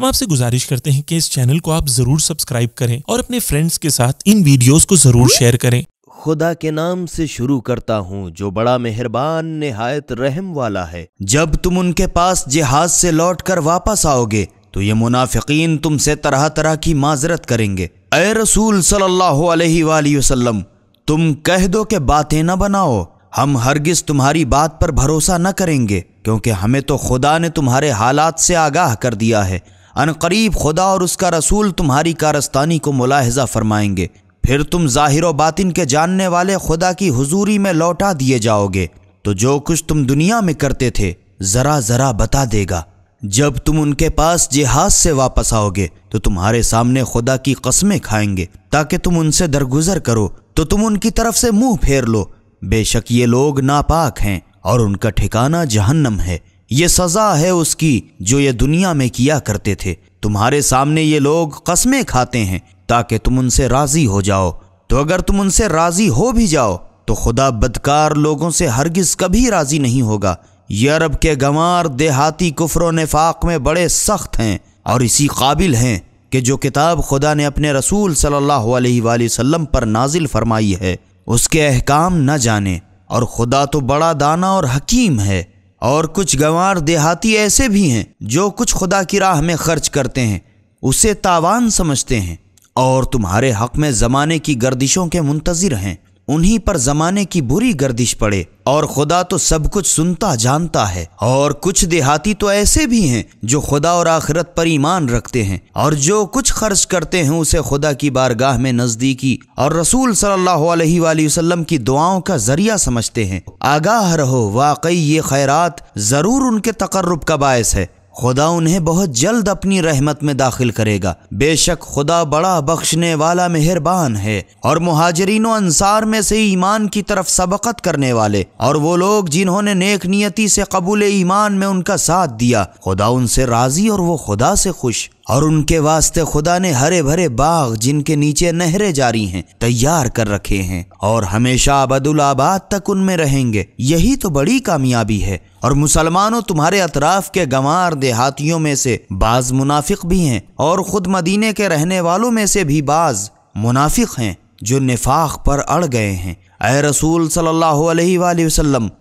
हम आपसे गुजारिश करते हैं कि इस चैनल को आप जरूर सब्सक्राइब करें और अपने फ्रेंड्स के साथ इन वीडियोस को जरूर शेयर करें खुदा के नाम से शुरू करता हूँ जो बड़ा मेहरबान नहायत रहम वाला है जब तुम उनके पास जिहाज से लौट कर वापस आओगे तो ये मुनाफिकीन तुमसे तरह तरह की माजरत करेंगे अय रसूल सल्लल्लाहु अलैहि वसल्लम तुम कह दो के बातें ना बनाओ हम हरगिज तुम्हारी बात पर भरोसा न करेंगे क्योंकि हमें तो खुदा ने तुम्हारे हालात से आगाह कर दिया है अनकरीब खुदा और उसका रसूल तुम्हारी कारस्तानी को मुलाहजा फरमाएंगे फिर तुम ज़ाहिर व बातिन के जानने वाले खुदा की हुजूरी में लौटा दिए जाओगे तो जो कुछ तुम दुनिया में करते थे ज़रा ज़रा बता देगा जब तुम उनके पास जिहाज से वापस आओगे तो तुम्हारे सामने खुदा की कस्में खाएंगे ताकि तुम उनसे दरगुजर करो तो तुम उनकी तरफ से मुंह फेर लो बेशक ये लोग नापाक हैं और उनका ठिकाना जहन्नम है ये सज़ा है उसकी जो ये दुनिया में किया करते थे तुम्हारे सामने ये लोग कस्में खाते हैं ताकि तुम उनसे राज़ी हो जाओ तो अगर तुम उनसे राज़ी हो भी जाओ तो खुदा बदकार लोगों से हरगिज़ कभी राज़ी नहीं होगा ये अरब के गंवार देहाती कुफर नफाक में बड़े सख्त हैं और इसी काबिल हैं कि जो किताब खुदा ने अपने रसूल सल्लल्लाहु अलैहि वसल्लम पर नाजिल फरमाई है उसके अहकाम न जाने और खुदा तो बड़ा दाना और हकीम है और कुछ गंवार देहाती ऐसे भी हैं जो कुछ खुदा की राह में खर्च करते हैं उसे तावान समझते हैं और तुम्हारे हक में ज़माने की गर्दिशों के मुंतज़र हैं उन्हीं पर जमाने की बुरी गर्दिश पड़े और खुदा तो सब कुछ सुनता जानता है और कुछ देहाती तो ऐसे भी हैं जो खुदा और आखिरत पर ईमान रखते हैं और जो कुछ खर्च करते हैं उसे खुदा की बारगाह में नजदीकी और रसूल सल्लल्लाहु अलैहि वसल्लम की दुआओं का जरिया समझते हैं आगाह रहो वाकई ये खैरात जरूर उनके तकर्रब का बायस है खुदा उन्हें बहुत जल्द अपनी रहमत में दाखिल करेगा बेशक खुदा बड़ा बख्शने वाला मेहरबान है और महाजरीन अंसार में से ईमान की तरफ सबकत करने वाले और वो लोग जिन्होंने नेक नियति से कबूल ईमान में उनका साथ दिया खुदा उनसे राजी और वो खुदा से खुश और उनके वास्ते खुदा ने हरे भरे बाग जिनके नीचे नहरें जारी हैं तैयार कर रखे हैं और हमेशा अबदुल आबाद तक उनमें रहेंगे यही तो बड़ी कामयाबी है और मुसलमानों तुम्हारे अतराफ के गंवार देहातियों में से बाज मुनाफिक भी हैं और खुद मदीने के रहने वालों में से भी बाज मुनाफिक हैं जो निफाक पर अड़ गए हैं अय रसूल सल्ला अलैहि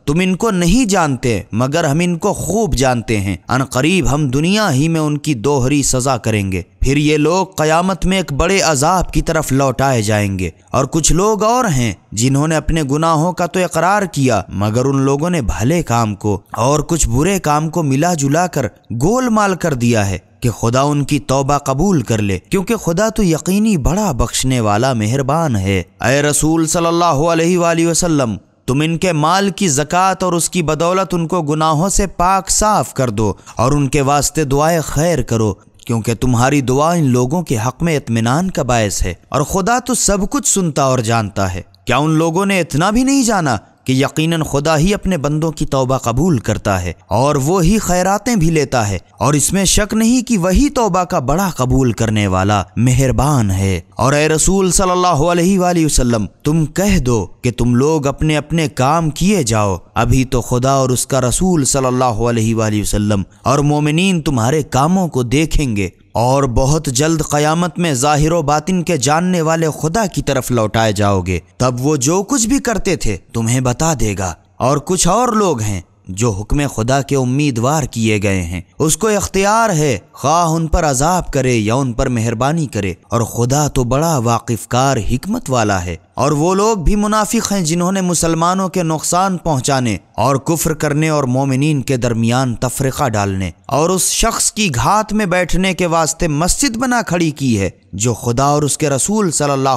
तुम इनको नहीं जानते मगर हम इनको खूब जानते हैं अन करीब हम दुनिया ही में उनकी दोहरी सजा करेंगे फिर ये लोग कयामत में एक बड़े अजाब की तरफ लौटाए जाएंगे और कुछ लोग और हैं जिन्होंने अपने गुनाहों का तो इकरार किया मगर उन लोगों ने भले काम को और कुछ बुरे काम को मिला जुला कर गोलमाल कर दिया है कि खुदा उनकी तौबा कबूल कर ले क्योंकि खुदा तो यकीनी बड़ा बख्शने वाला मेहरबान है अय रसूल सल्लल्लाहु अलैहि वसल्लम तुम इनके माल की जक़ात और उसकी बदौलत उनको गुनाहों से पाक साफ कर दो और उनके वास्ते दुआए खैर करो क्योंकि तुम्हारी दुआ इन लोगों के हक में इतमान का बायस है और खुदा तो सब कुछ सुनता और जानता है क्या उन लोगों ने इतना भी नहीं जाना कि यकीनन खुदा ही अपने बंदों की तौबा कबूल करता है और वो ही खैरातें भी लेता है और इसमें शक नहीं कि वही तौबा का बड़ा कबूल करने वाला मेहरबान है और ए रसूल सल्लल्लाहु अलैहि वसल्लम तुम कह दो कि तुम लोग अपने अपने काम किए जाओ अभी तो खुदा और उसका रसूल सल्लल्लाहु अलैहि वसल्लम और मोमिनीन तुम्हारे कामों को देखेंगे और बहुत जल्द क़यामत में ज़ाहिर बातिन के जानने वाले खुदा की तरफ लौटाए जाओगे तब वो जो कुछ भी करते थे तुम्हें बता देगा और कुछ और लोग हैं जो हुक्म खुदा के उम्मीदवार किए गए हैं उसको इख्तियार है खा उन पर अजाब करे या उन पर मेहरबानी करे और खुदा तो बड़ा वाकिफकार हिकमत वाला है और वो लोग भी मुनाफिक हैं जिन्होंने मुसलमानों के नुकसान पहुंचाने और कुफ्र करने और मोमिन के दरमियान तफरका डालने और उस शख्स की घात में बैठने के वास्ते मस्जिद बना खड़ी की है जो खुदा और उसके रसूल सल्ला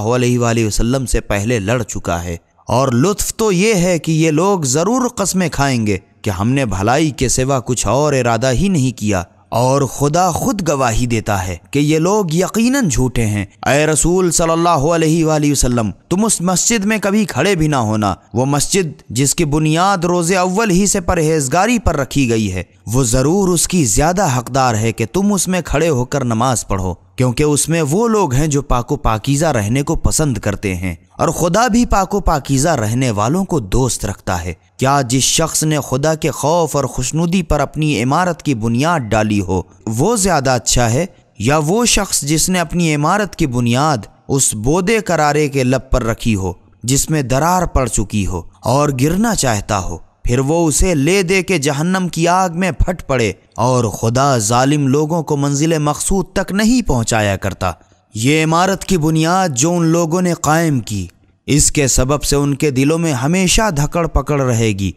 वसलम से पहले लड़ चुका है और लुत्फ तो ये है कि ये लोग ज़रूर कस्में खाएंगे कि हमने भलाई के सिवा कुछ और इरादा ही नहीं किया और खुदा खुद गवाही देता है कि ये लोग यकीनन झूठे हैं अय रसूल सल्लल्लाहु अलैहि वसल्लम तुम उस मस्जिद में कभी खड़े भी ना होना वो मस्जिद जिसकी बुनियाद रोज़े अव्वल ही से परहेजगारी पर रखी गई है वो ज़रूर उसकी ज़्यादा हकदार है कि तुम उसमें खड़े होकर नमाज पढ़ो क्योंकि उसमें वो लोग हैं जो पाको पाकिज़ा रहने को पसंद करते हैं और खुदा भी पाको पाकिज़ा रहने वालों को दोस्त रखता है क्या जिस शख्स ने खुदा के खौफ और खुशनुदी पर अपनी इमारत की बुनियाद डाली हो वो ज़्यादा अच्छा है या वो शख्स जिसने अपनी इमारत की बुनियाद उस बोदे करारे के लब पर रखी हो जिसमें दरार पड़ चुकी हो और गिरना चाहता हो फिर वो उसे ले दे के जहन्नम की आग में फट पड़े और खुदा जालिम लोगों को मंजिल मकसूद तक नहीं पहुँचाया करता ये इमारत की बुनियाद जो उन लोगों ने कायम की इसके सबब से उनके दिलों में हमेशा धकड़ पकड़ रहेगी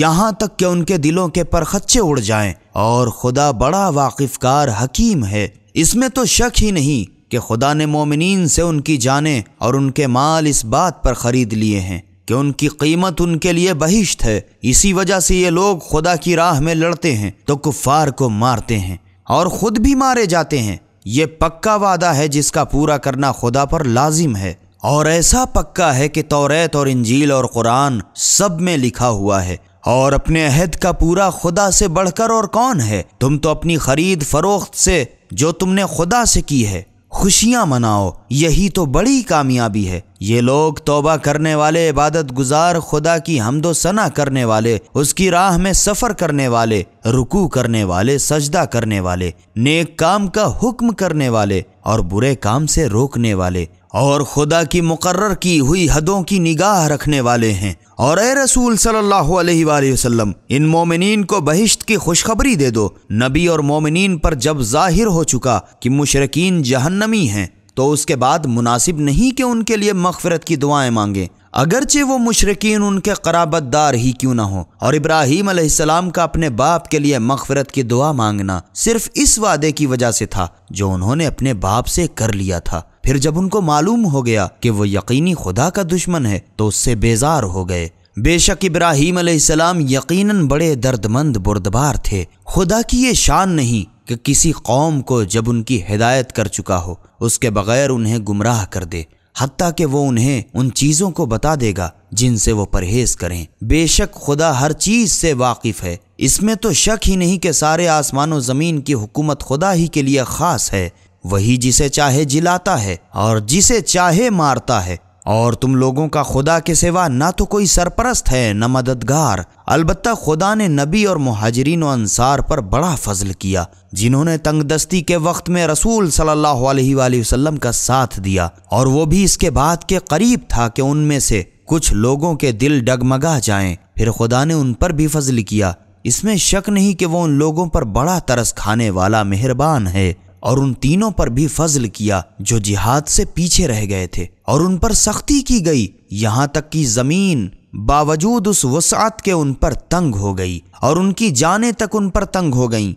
यहाँ तक कि उनके दिलों के परखच्चे उड़ जाएं और खुदा बड़ा वाकिफकार हकीम है इसमें तो शक ही नहीं कि खुदा ने मोमिन से उनकी जाने और उनके माल इस बात पर ख़रीद लिए हैं कि उनकी कीमत उनके लिए बहिश्त है इसी वजह से ये लोग खुदा की राह में लड़ते हैं तो कुफार को मारते हैं और ख़ुद भी मारे जाते हैं ये पक्का वादा है जिसका पूरा करना खुदा पर लाजिम है और ऐसा पक्का है कि तौरेत और इंजील और कुरान सब में लिखा हुआ है और अपने अहद का पूरा खुदा से बढ़कर और कौन है तुम तो अपनी खरीद फरोख्त से जो तुमने खुदा से की है खुशियाँ मनाओ यही तो बड़ी कामयाबी है ये लोग तोबा करने वाले इबादत गुजार खुदा की हमदो सना करने वाले उसकी राह में सफ़र करने वाले रुकू करने वाले सजदा करने वाले नेक काम का हुक्म करने वाले और बुरे काम से रोकने वाले और खुदा की मुकर्र की हुई हदों की निगाह रखने वाले हैं और ए रसूल सल्लल्लाहु अलैहि वसल्लम इन मोमिनीन को बहिश्त की खुशखबरी दे दो नबी और मोमिनीन पर जब जाहिर हो चुका कि मुशरकिन जहन्नमी हैं तो उसके बाद मुनासिब नहीं कि उनके लिए मफफरत की दुआएं मांगे अगरचे वो मुशरकिन उनके कराबतदार ही क्यों ना हो और इब्राहिम अलैहिस्सलाम का अपने बाप के लिए मफफरत की दुआ मांगना सिर्फ इस वादे की वजह से था जो उन्होंने अपने बाप से कर लिया था फिर जब उनको मालूम हो गया कि वो यकीनी खुदा का दुश्मन है तो उससे बेजार हो गए बेशक इब्राहिम अलैहिस्सलाम यकीनन बड़े दर्दमंद बुरदबार थे खुदा की ये शान नहीं कि किसी कौम को जब उनकी हिदायत कर चुका हो उसके बगैर उन्हें गुमराह कर दे हती कि वो उन्हें उन चीज़ों को बता देगा जिनसे वो परहेज करें बेशक खुदा हर चीज़ से वाकिफ़ है इसमें तो शक ही नहीं कि सारे आसमान ज़मीन की हुकूमत खुदा ही के लिए ख़ास है वही जिसे चाहे जिलाता है और जिसे चाहे मारता है और तुम लोगों का खुदा के सिवा ना तो कोई सरपरस्त है न मददगार अलबत् खुदा ने नबी और महाजरीन अंसार पर बड़ा फजल किया जिन्होंने तंगदस्ती के वक्त में रसूल सल्लल्लाहु अलैहि वसल्लम का साथ दिया और वो भी इसके बाद के करीब था कि उनमें से कुछ लोगों के दिल डगमगा जाएं फिर खुदा ने उन पर भी फजल किया इसमें शक नहीं कि वो उन लोगों पर बड़ा तरस खाने वाला मेहरबान है और उन तीनों पर भी फजल किया जो जिहाद से पीछे रह गए थे और उन पर सख्ती की गई यहाँ तक कि ज़मीन बावजूद उस वसात के उन पर तंग हो गई और उनकी जाने तक उन पर तंग हो गईं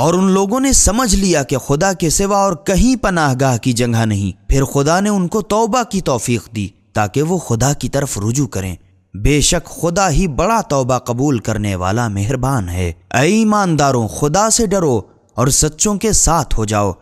और उन लोगों ने समझ लिया कि खुदा के सिवा और कहीं पनाहगाह की जगह नहीं फिर खुदा ने उनको तौबा की तौफीक दी ताकि वो खुदा की तरफ रुजू करें बेशक खुदा ही बड़ा तौबा कबूल करने वाला मेहरबान है ईमानदारों खुदा से डरो और सच्चों के साथ हो जाओ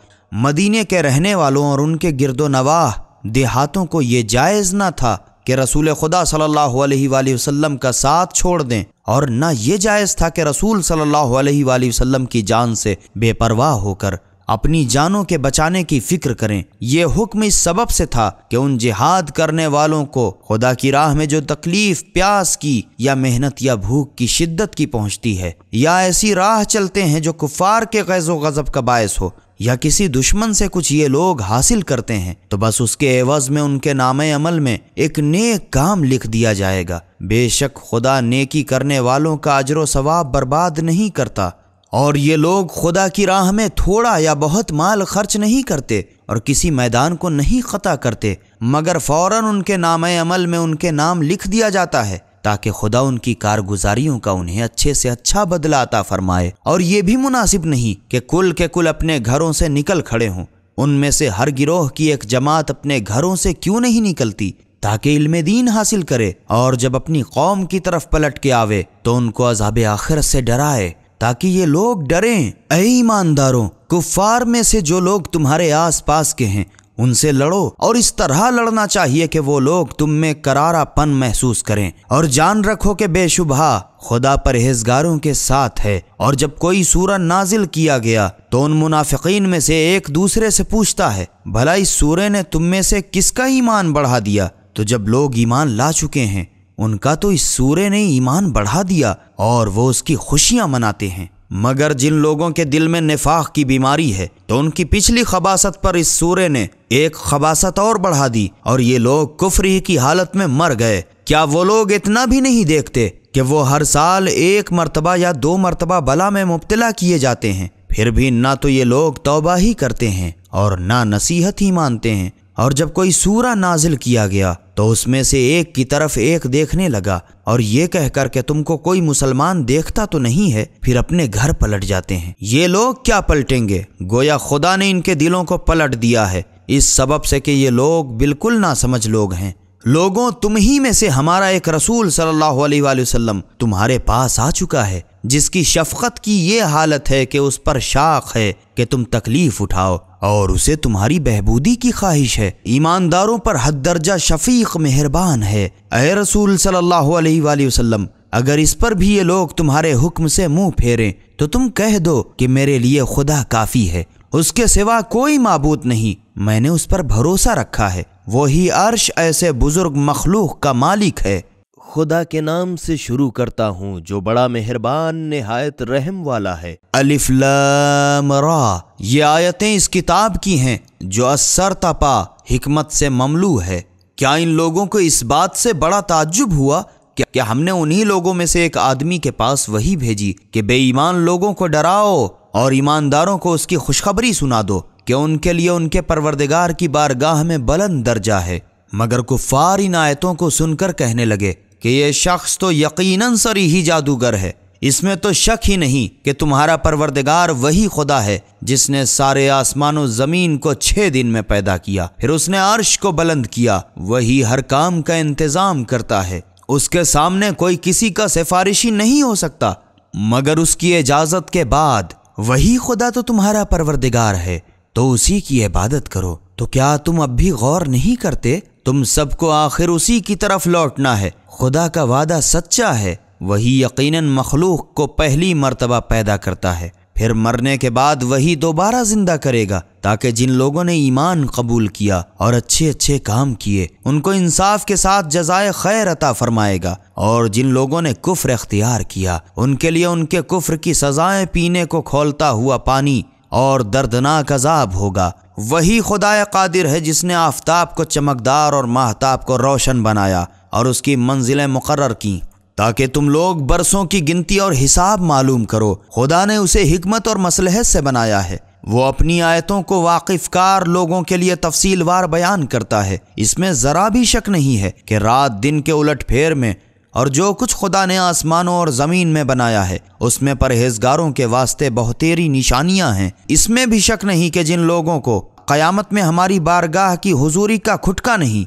मदीने के रहने वालों और उनके गिरदो नवाह देहातों को ये जायज़ ना था कि रसूल खुदा सल्लल्लाहु अलैहि वसल्लम का साथ छोड़ दें और न ये जायज़ था कि रसूल सल्लल्लाहु अलैहि वसल्लम की जान से बेपरवाह होकर अपनी जानों के बचाने की फिक्र करें यह हुक्म इस सबब से था कि उन जिहाद करने वालों को खुदा की राह में जो तकलीफ प्यास की या मेहनत या भूख की शिद्दत की पहुंचती है या ऐसी राह चलते हैं जो कुफार के गैज़ो गज़ब का बायस हो या किसी दुश्मन से कुछ ये लोग हासिल करते हैं तो बस उसके एवज में उनके नाम अमल में एक नेक काम लिख दिया जाएगा बेशक खुदा नेकी करने वालों का अजर सवाब बर्बाद नहीं करता और ये लोग खुदा की राह में थोड़ा या बहुत माल खर्च नहीं करते और किसी मैदान को नहीं ख़ता करते मगर फौरन उनके नाम अमल में उनके नाम लिख दिया जाता है ताकि खुदा उनकी कारगुजारियों का उन्हें अच्छे से अच्छा बदला फरमाए और ये भी मुनासिब नहीं कि कुल के कुल अपने घरों से निकल खड़े हों उनमें से हर गिरोह की एक जमात अपने घरों से क्यों नहीं निकलती ताकि इल्म दीन हासिल करे और जब अपनी कौम की तरफ पलट के आवे तो उनको अजाब आखिर से डराए ताकि ये लोग डरें ऐ ईमानदारों कुफार में से जो लोग तुम्हारे आस पास के हैं उनसे लड़ो और इस तरह लड़ना चाहिए कि वो लोग तुम में करारापन महसूस करें और जान रखो कि बेशुबहा खुदा परहेजगारों के साथ है और जब कोई सूरा नाजिल किया गया तो उन मुनाफिकीन में से एक दूसरे से पूछता है भला इस सूर्य ने तुम में से किसका ईमान बढ़ा दिया तो जब लोग ईमान ला चुके हैं उनका तो इस सूर्य ने ईमान बढ़ा दिया और वो उसकी खुशियां मनाते हैं मगर जिन लोगों के दिल में निफाक की बीमारी है तो उनकी पिछली खबासत पर इस सूर्य ने एक खबासत और बढ़ा दी और ये लोग कुफरी की हालत में मर गए क्या वो लोग इतना भी नहीं देखते कि वो हर साल एक मरतबा या दो मरतबा बला में मुबतला किए जाते हैं फिर भी ना तो ये लोग तोबा ही करते हैं और ना नसीहत ही मानते हैं और जब कोई सूरा नाजिल किया गया तो उसमें से एक की तरफ एक देखने लगा और ये कहकर के तुमको कोई मुसलमान देखता तो नहीं है फिर अपने घर पलट जाते हैं ये लोग क्या पलटेंगे गोया खुदा ने इनके दिलों को पलट दिया है इस सबब से कि ये लोग बिल्कुल ना समझ लोग हैं लोगों तुम ही में से हमारा एक रसूल सल्लल्लाहु अलैहि वसल्लम तुम्हारे पास आ चुका है जिसकी शफकत की ये हालत है कि उस पर शाख है कि तुम तकलीफ उठाओ और उसे तुम्हारी बहबूदी की ख्वाहिश है ईमानदारों पर हद दर्जा शफीक मेहरबान है अः रसूल सल्लल्लाहु अलैहि वसल्लम अगर इस पर भी ये लोग तुम्हारे हुक्म से मुंह फेरें तो तुम कह दो कि मेरे लिए खुदा काफ़ी है उसके सिवा कोई मबूत नहीं मैंने उस पर भरोसा रखा है वही अर्श ऐसे बुजुर्ग मखलूक का मालिक है खुदा के नाम से शुरू करता हूँ जो बड़ा मेहरबान नहायत रहम वाला है अलिफ ये आयतें इस किताब की हैं जो असर तपा हिकमत से ममलू है क्या इन लोगों को इस बात से बड़ा ताज्जुब हुआ क्या हमने उन्हीं लोगों में से एक आदमी के पास वही भेजी कि बेईमान लोगों को डराओ और ईमानदारों को उसकी खुशखबरी सुना दो कि उनके लिए उनके परवरदिगार की बारगाह में बुलंद दर्जा है मगर कुफार इन आयतों को सुनकर कहने लगे कि यह शख्स तो यकीनन सरी ही जादूगर है इसमें तो शक ही नहीं कि तुम्हारा परवरदिगार वही खुदा है जिसने सारे आसमानों जमीन को छह दिन में पैदा किया फिर उसने अर्श को बुलंद किया वही हर काम का इंतजाम करता है उसके सामने कोई किसी का सिफारिशी नहीं हो सकता मगर उसकी इजाजत के बाद वही खुदा तो तुम्हारा परवरदिगार है तो उसी की इबादत करो तो क्या तुम अब भी गौर नहीं करते तुम सबको आखिर उसी की तरफ लौटना है खुदा का वादा सच्चा है वही यकीनन मखलूक को पहली मर्तबा पैदा करता है फिर मरने के बाद वही दोबारा जिंदा करेगा ताकि जिन लोगों ने ईमान कबूल किया और अच्छे अच्छे काम किए उनको इंसाफ के साथ जजाय खैर अता फरमाएगा और जिन लोगों ने कुफ्र अख्तियार किया उनके लिए उनके कुफ्र की सजाएं पीने को खोलता हुआ पानी और दर्दनाक अजाब होगा वही खुदा कादिर है जिसने आफ्ताब को चमकदार और महताब को रोशन बनाया और उसकी मंजिलें मुकर की ताकि तुम लोग बरसों की गिनती और हिसाब मालूम करो खुदा ने उसे हिकमत और मसलहत से बनाया है वो अपनी आयतों को वाकिफकार लोगों के लिए तफसीलवार बयान करता है इसमें ज़रा भी शक नहीं है कि रात दिन के उलट फेर में और जो कुछ खुदा ने आसमानों और ज़मीन में बनाया है उसमें परहेजगारों के वास्ते बहुतेरी निशानियां हैं इसमें भी शक नहीं कि जिन लोगों को क़यामत में हमारी बारगाह की हुजूरी का खुटका नहीं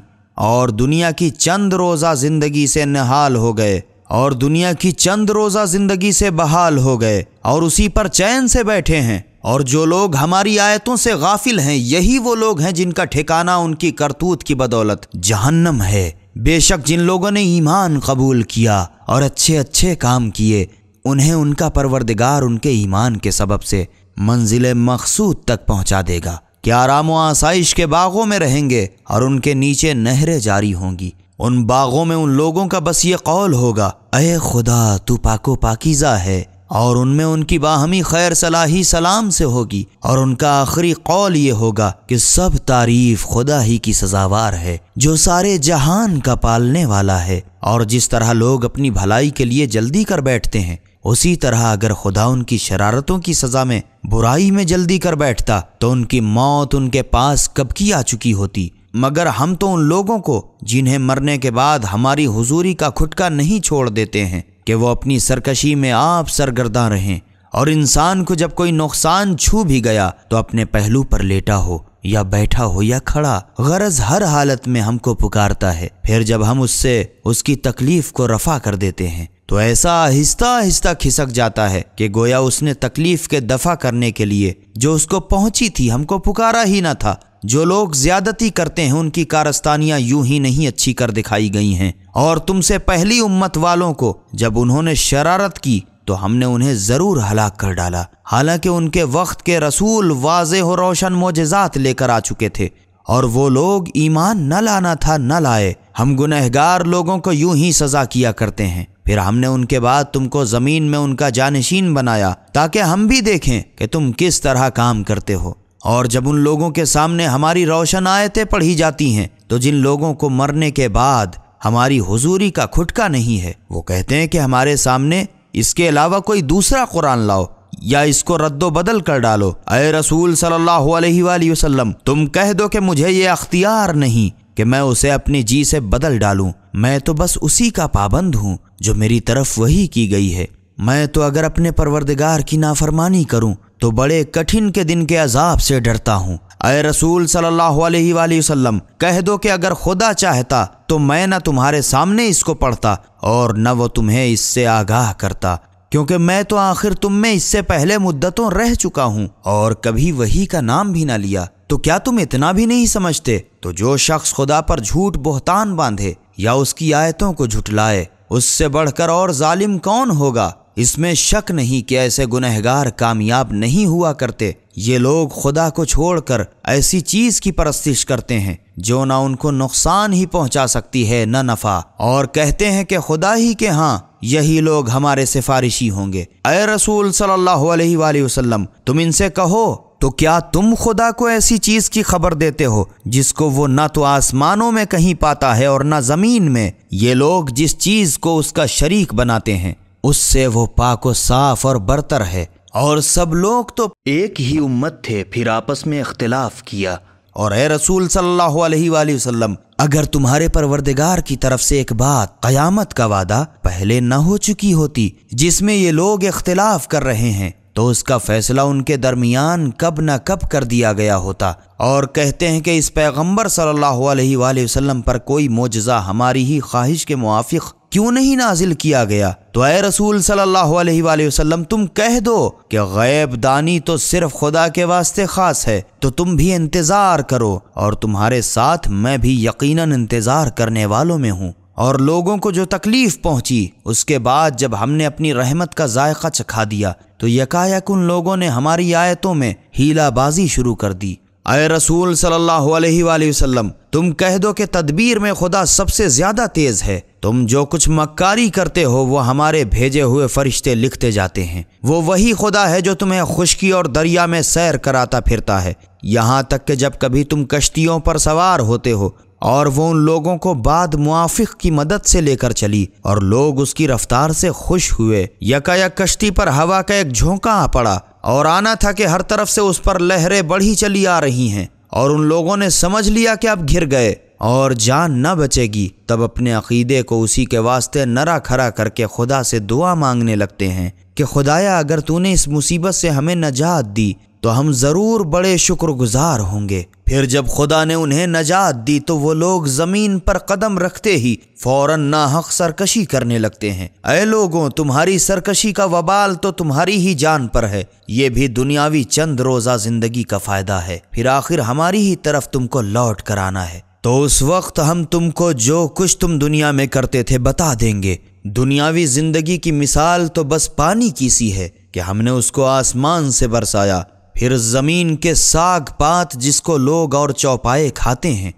और दुनिया की चंद रोज़ा ज़िंदगी से निहाल हो गए और दुनिया की चंद रोज़ा ज़िंदगी से बहाल हो गए और उसी पर चैन से बैठे हैं और जो लोग हमारी आयतों से गाफिल हैं यही वो लोग हैं जिनका ठिकाना उनकी करतूत की बदौलत जहन्नम है बेशक जिन लोगों ने ईमान कबूल किया और अच्छे अच्छे काम किए उन्हें उनका परवरदिगार उनके ईमान के सबब से मंजिल मकसूद तक पहुंचा देगा कि आराम व आसाइश के बागों में रहेंगे और उनके नीचे नहरें जारी होंगी उन बागों में उन लोगों का बस ये कौल होगा अय खुदा तू पाको पाकिज़ा है और उनमें उनकी बाहमी खैर सलाही सलाम से होगी और उनका आखिरी कौल ये होगा कि सब तारीफ खुदा ही की सजावार है जो सारे जहान का पालने वाला है और जिस तरह लोग अपनी भलाई के लिए जल्दी कर बैठते हैं उसी तरह अगर खुदा उनकी शरारतों की सज़ा में बुराई में जल्दी कर बैठता तो उनकी मौत उनके पास कब की आ चुकी होती मगर हम तो उन लोगों को जिन्हें मरने के बाद हमारी हुजूरी का खुटका नहीं छोड़ देते हैं कि वो अपनी सरकशी में आप सरगर्दा रहें और इंसान को जब कोई नुकसान छू भी गया तो अपने पहलू पर लेटा हो या बैठा हो या खड़ा गरज हर हालत में हमको पुकारता है फिर जब हम उससे उसकी तकलीफ को रफा कर देते हैं तो ऐसा आहिस्ता आहिस्ता खिसक जाता है कि गोया उसने तकलीफ के दफा करने के लिए जो उसको पहुंची थी हमको पुकारा ही ना था जो लोग ज्यादती करते हैं उनकी कारस्तानियाँ यूं ही नहीं अच्छी कर दिखाई गई हैं और तुमसे पहली उम्मत वालों को जब उन्होंने शरारत की तो हमने उन्हें ज़रूर हलाक कर डाला हालांकि उनके वक्त के रसूल वाज और रोशन मोजात लेकर आ चुके थे और वो लोग ईमान न लाना था न लाए हम गुनहगार लोगों को यूं ही सज़ा किया करते हैं फिर हमने उनके बाद तुमको ज़मीन में उनका जानशीन बनाया ताकि हम भी देखें कि तुम किस तरह काम करते हो और जब उन लोगों के सामने हमारी रोशन आयतें पढ़ी जाती हैं तो जिन लोगों को मरने के बाद हमारी हुजूरी का खुटका नहीं है वो कहते हैं कि हमारे सामने इसके अलावा कोई दूसरा कुरान लाओ या इसको रद्दो बदल कर डालो अय रसूल सल्लल्लाहु अलैहि वसल्लम तुम कह दो कि मुझे ये अख्तियार नहीं कि मैं उसे अपनी जी से बदल डालूं मैं तो बस उसी का पाबंद हूँ जो मेरी तरफ वही की गई है मैं तो अगर अपने परवरदिगार की नाफरमानी करूं तो बड़े कठिन के दिन के अजाब से डरता हूं अय रसूल सल्लल्लाहु अलैहि वसल्लम कह दो कि अगर खुदा चाहता तो मैं न तुम्हारे सामने इसको पढ़ता और न वो तुम्हें इससे आगाह करता क्योंकि मैं तो आखिर तुम में इससे पहले मुद्दतों रह चुका हूँ और कभी वही का नाम भी ना लिया तो क्या तुम इतना भी नहीं समझते तो जो शख्स खुदा पर झूठ बोहतान बांधे या उसकी आयतों को झुटलाए उससे बढ़कर और जालिम कौन होगा इसमें शक नहीं कि ऐसे गुनहगार कामयाब नहीं हुआ करते ये लोग खुदा को छोड़कर ऐसी चीज की परस्तिश करते हैं जो ना उनको नुकसान ही पहुंचा सकती है न नफा और कहते हैं कि खुदा ही के हाँ यही लोग हमारे सिफारिशी होंगे अय रसूल सल्लल्लाहु अलैहि वसल्लम तुम इनसे कहो तो क्या तुम खुदा को ऐसी चीज की खबर देते हो जिसको वो न तो आसमानों में कहीं पाता है और न जमीन में ये लोग जिस चीज को उसका शरीक बनाते हैं उससे वो पाको साफ और बरतर है और सब लोग तो एक ही उम्मत थे फिर आपस में अख्तिलाफ किया और ए रसूल सल्लल्लाहु अलैहि वसल्लम अगर तुम्हारे परवरदिगार की तरफ से एक बात कयामत का वादा पहले न हो चुकी होती जिसमें ये लोग इख्तिलाफ कर रहे हैं तो उसका फैसला उनके दरमियान कब न कब कर दिया गया होता और कहते हैं कि इस पैगंबर सल्लल्लाहु अलैहि वसल्लम पर कोई मोजा हमारी ही ख्वाहिश के मुआफ़ क्यों नहीं नाजिल किया गया तो ए रसूल सल्लल्लाहु अलैहि वसल्लम तुम कह दो कि गैब दानी तो सिर्फ खुदा के वास्ते खास है तो तुम भी इंतज़ार करो और तुम्हारे साथ मैं भी यकीनन इंतज़ार करने वालों में हूँ और लोगों को जो तकलीफ पहुंची उसके बाद जब हमने अपनी रहमत का जायका चखा दिया तो यकायक उन लोगों ने हमारी आयतों में हीलाबाजी शुरू कर दी अय रसूल सल्लल्लाहु अलैहि वसल्लम तुम कह दो कि तदबीर में खुदा सबसे ज़्यादा तेज़ है तुम जो कुछ मक्कारी करते हो वो हमारे भेजे हुए फरिश्ते लिखते जाते हैं वो वही खुदा है जो तुम्हें खुशकी और दरिया में सैर कराता फिरता है यहाँ तक कि जब कभी तुम कश्तियों पर सवार होते हो और वो उन लोगों को बाद मुआफिक की मदद से लेकर चली और लोग उसकी रफ्तार से खुश हुए यकायक कश्ती पर हवा का एक झोंका आ पड़ा और आना था कि हर तरफ से उस पर लहरें बढ़ी चली आ रही हैं और उन लोगों ने समझ लिया कि अब घिर गए और जान न बचेगी तब अपने अकीदे को उसी के वास्ते नरा खरा करके खुदा से दुआ मांगने लगते हैं कि खुदाया अगर तूने इस मुसीबत से हमें नजात दी तो हम ज़रूर बड़े शुक्रगुजार होंगे फिर जब खुदा ने उन्हें नजात दी तो वो लोग ज़मीन पर कदम रखते ही फौरन नाहक सरकशी करने लगते हैं अय लोगों तुम्हारी सरकशी का वबाल तो तुम्हारी ही जान पर है ये भी दुनियावी चंद रोज़ा ज़िंदगी का फ़ायदा है फिर आखिर हमारी ही तरफ तुमको लौट कर आना है तो उस वक्त हम तुमको जो कुछ तुम दुनिया में करते थे बता देंगे दुनियावी ज़िंदगी की मिसाल तो बस पानी की सी है कि हमने उसको आसमान से बरसाया फिर ज़मीन के साग पात जिसको लोग और चौपाए खाते हैं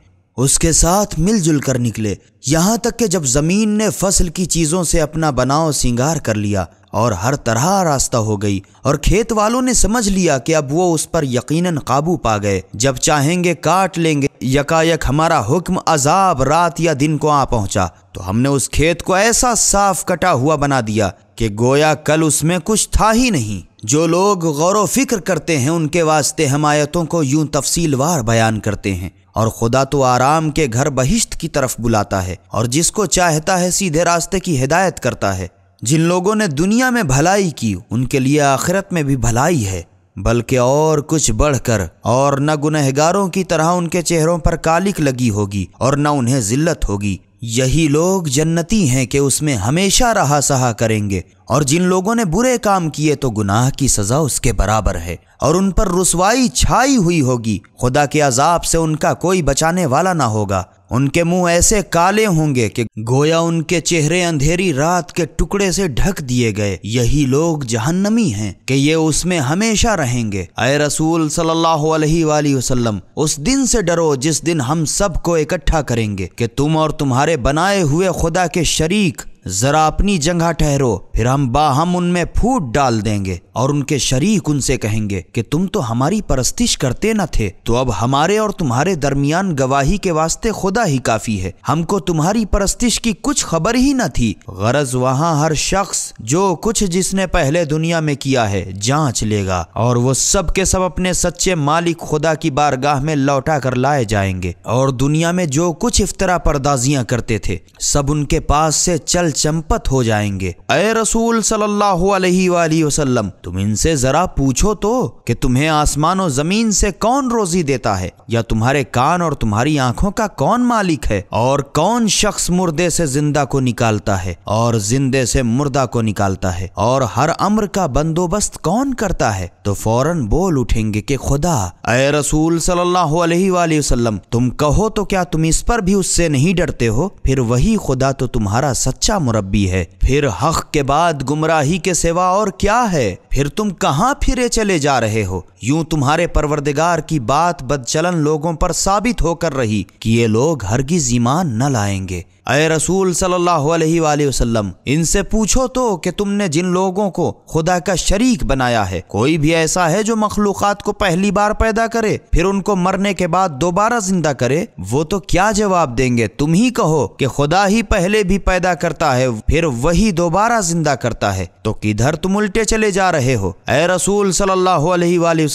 उसके साथ मिलजुल कर निकले यहाँ तक कि जब ज़मीन ने फसल की चीज़ों से अपना बनाव सिंगार कर लिया और हर तरह रास्ता हो गई और खेत वालों ने समझ लिया कि अब वो उस पर यकीनन काबू पा गए जब चाहेंगे काट लेंगे यकायक हमारा हुक्म अजाब रात या दिन को आ पहुंचा तो हमने उस खेत को ऐसा साफ कटा हुआ बना दिया कि गोया कल उसमें कुछ था ही नहीं जो लोग गौर फिक्र करते हैं उनके वास्ते हमायतों को यूं तफसीलवार बयान करते हैं और खुदा तो आराम के घर बहिश्त की तरफ बुलाता है और जिसको चाहता है सीधे रास्ते की हिदायत करता है जिन लोगों ने दुनिया में भलाई की उनके लिए आखिरत में भी भलाई है बल्कि और कुछ बढ़कर और न गुनहगारों की तरह उनके चेहरों पर कालिक लगी होगी और न उन्हें जिल्लत होगी यही लोग जन्नती हैं कि उसमें हमेशा रहा सहा करेंगे और जिन लोगों ने बुरे काम किए तो गुनाह की सज़ा उसके बराबर है और उन पर रसवाई छाई हुई होगी खुदा के अजाब से उनका कोई बचाने वाला ना होगा उनके मुंह ऐसे काले होंगे कि गोया उनके चेहरे अंधेरी रात के टुकड़े से ढक दिए गए यही लोग जहन्नमी हैं कि ये उसमें हमेशा रहेंगे अय रसूल सल्लल्लाहु अलैहि वसल्लम उस दिन से डरो जिस दिन हम सबको इकट्ठा करेंगे कि तुम और तुम्हारे बनाए हुए खुदा के शरीक जरा अपनी जगह ठहरो फिर हम बाहम उनमें फूट डाल देंगे और उनके शरीक उनसे कहेंगे कि तुम तो हमारी परस्तिश करते न थे तो अब हमारे और तुम्हारे दरमियान गवाही के वास्ते खुदा ही काफी है हमको तुम्हारी परस्तिश की कुछ खबर ही न थी गरज वहाँ हर शख्स जो कुछ जिसने पहले दुनिया में किया है जांच लेगा और वो सब के सब अपने सच्चे मालिक खुदा की बारगाह में लौटा कर लाए जाएंगे और दुनिया में जो कुछ इफ्तरा परदाजियां करते थे सब उनके पास से चल चंपत हो जाएंगे अय रसूल सल्लल्लाहु अलैहि वसल्लम तुम इनसे जरा पूछो तो कि तुम्हें आसमान और जमीन से कौन रोजी देता है या तुम्हारे कान और तुम्हारी आंखों का कौन मालिक है और कौन शख्स मुर्दे से जिंदा को निकालता है और जिंदे से मुर्दा को निकालता है और हर अम्र का बंदोबस्त कौन करता है तो फौरन बोल उठेंगे कि खुदा अय रसूल सल्लाम तुम कहो तो क्या तुम इस पर भी उससे नहीं डरते हो फिर वही खुदा तो तुम्हारा सच्चा मुरबी है फिर हक के बाद गुमराही के सिवा और क्या है फिर तुम कहाँ फिरे चले जा रहे हो यूं तुम्हारे परवरदिगार की बात बदचलन लोगों पर साबित होकर रही कि ये लोग हरगिज ईमान न लाएंगे अय रसूल सल्लल्लाहु अलैहि वसल्लम इनसे पूछो तो कि तुमने जिन लोगों को खुदा का शरीक बनाया है कोई भी ऐसा है जो मखलूक को पहली बार पैदा करे फिर उनको मरने के बाद दोबारा जिंदा करे वो तो क्या जवाब देंगे तुम ही कहो कि खुदा ही पहले भी पैदा करता है फिर वही दोबारा जिंदा करता है तो किधर तुम उल्टे चले जा रहे हो अय रसूल सल्लाह अलैहि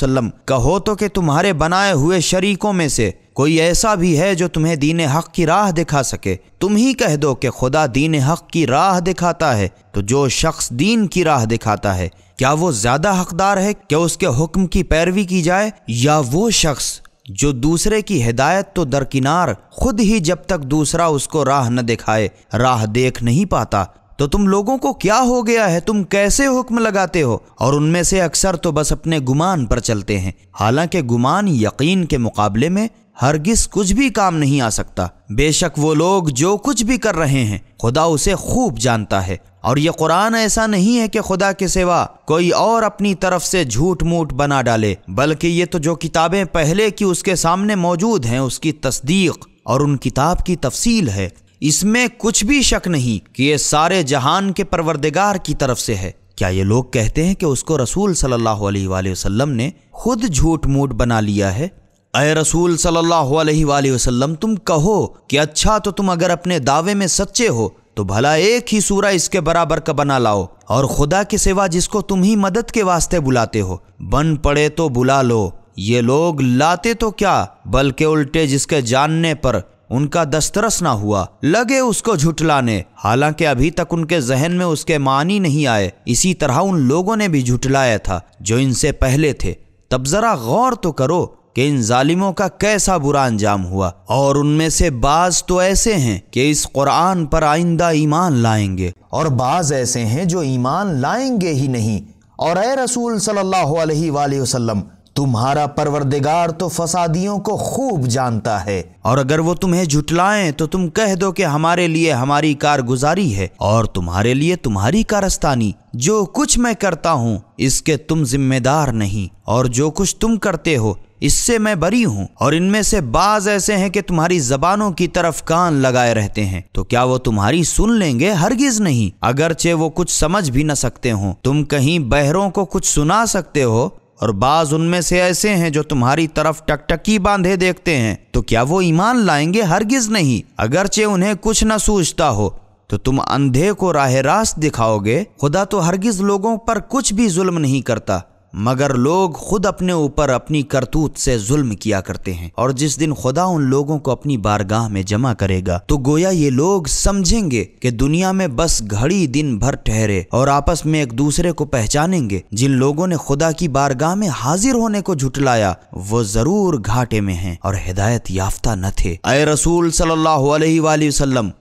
कहो तो कि तुम्हारे बनाए हुए शरीकों में से कोई ऐसा भी है जो तुम्हें दीन हक की राह दिखा सके तुम ही कह दो कि खुदा दीन हक की राह दिखाता है तो जो शख्स दीन की राह दिखाता है क्या वो ज्यादा हकदार है कि उसके हुक्म की पैरवी की जाए या वो शख्स जो दूसरे की हिदायत तो दरकिनार खुद ही जब तक दूसरा उसको राह न दिखाए राह देख नहीं पाता तो तुम लोगों को क्या हो गया है तुम कैसे हुक्म लगाते हो और उनमें से अक्सर तो बस अपने गुमान पर चलते हैं हालांकि गुमान यकीन के मुकाबले में हरगिज कुछ भी काम नहीं आ सकता बेशक वो लोग जो कुछ भी कर रहे हैं खुदा उसे खूब जानता है और ये कुरान ऐसा नहीं है कि खुदा के सिवा कोई और अपनी तरफ से झूठ मूठ बना डाले बल्कि ये तो जो किताबें पहले की उसके सामने मौजूद हैं उसकी तस्दीक और उन किताब की तफसील है इसमें कुछ भी शक नहीं कि ये सारे जहान के परवरदिगार की तरफ से है क्या ये लोग कहते हैं कि उसको रसूल सल्लल्लाहु अलैहि वसल्लम ने खुद झूठ मूठ बना लिया है अय रसूल सल्लल्लाहु अलैहि वसल्लम तुम कहो कि अच्छा तो तुम अगर अपने दावे में सच्चे हो तो भला एक ही सूरा इसके बराबर का बना लाओ और खुदा के सिवा जिसको तुम ही मदद के वास्ते बुलाते हो बन पड़े तो बुला लो ये लोग लाते तो क्या बल्कि उल्टे जिसके जानने पर उनका दस्तरस ना हुआ लगे उसको झुटलाने हालांकि अभी तक उनके जहन में उसके मानी नहीं आए इसी तरह उन लोगों ने भी झुटलाया था जो इनसे पहले थे तब जरा गौर तो करो कि इन जालिमों का कैसा बुरा अंजाम हुआ और उनमें से बाज तो ऐसे हैं कि इस कुरान पर आइंदा ईमान लाएंगे और बाज ऐसे हैं जो ईमान लाएंगे ही नहीं और ए रसूल सल्लल्लाहु अलैहि वसल्लम तुम्हारा परवरदिगार तो फसादियों को खूब जानता है और अगर वो तुम्हें झुटलाएं तो तुम कह दो कि हमारे लिए हमारी कारगुजारी है और तुम्हारे लिए तुम्हारी कारस्तानी जो कुछ मैं करता हूँ इसके तुम जिम्मेदार नहीं और जो कुछ तुम करते हो इससे मैं बरी हूँ और इनमें से बाज ऐसे हैं कि तुम्हारी जबानों की तरफ कान लगाए रहते हैं तो क्या वो तुम्हारी सुन लेंगे हरगिज नहीं अगरचे वो कुछ समझ भी न सकते हो तुम कहीं बहरों को कुछ सुना सकते हो और बाज उनमें से ऐसे हैं जो तुम्हारी तरफ टकटकी बांधे देखते हैं तो क्या वो ईमान लाएंगे हरगिज नहीं अगरचे उन्हें कुछ न सूझता हो तो तुम अंधे को राह रास्त दिखाओगे खुदा तो हरगिज लोगों पर कुछ भी जुल्म नहीं करता मगर लोग खुद अपने ऊपर अपनी करतूत से जुल्म किया करते हैं और जिस दिन खुदा उन लोगों को अपनी बारगाह में जमा करेगा तो गोया ये लोग समझेंगे कि दुनिया में बस घड़ी दिन भर ठहरे और आपस में एक दूसरे को पहचानेंगे जिन लोगों ने खुदा की बारगाह में हाजिर होने को झुटलाया वो जरूर घाटे में है और हिदायत याफ्ता न थे अय रसूल सल्लल्लाहु